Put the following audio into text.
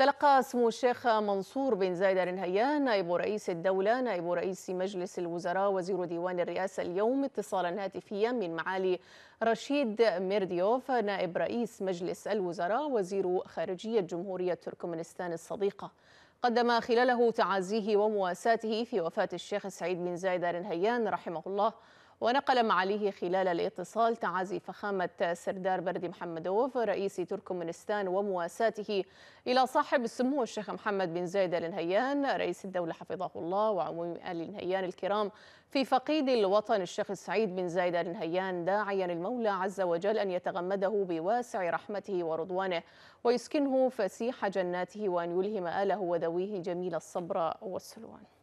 تلقى سمو الشيخ منصور بن زايد ال نهيان نائب رئيس الدولة نائب رئيس مجلس الوزراء وزير ديوان الرئاسة اليوم اتصالا هاتفيا من معالي رشيد ميرديوف نائب رئيس مجلس الوزراء وزير خارجية جمهورية تركمانستان الصديقة قدم خلاله تعازيه ومواساته في وفاة الشيخ سعيد بن زايد ال نهيان رحمه الله ونقل معاليه خلال الاتصال تعازي فخامة سردار بردي محمدوف رئيس تركمانستان ومواساته إلى صاحب السمو الشيخ محمد بن زايد آل نهيان رئيس الدولة حفظه الله وعموم آل نهيان الكرام في فقيد الوطن الشيخ سعيد بن زايد آل نهيان داعيا المولى عز وجل أن يتغمده بواسع رحمته ورضوانه ويسكنه فسيح جناته وأن يلهم آله وذويه جميل الصبر والسلوان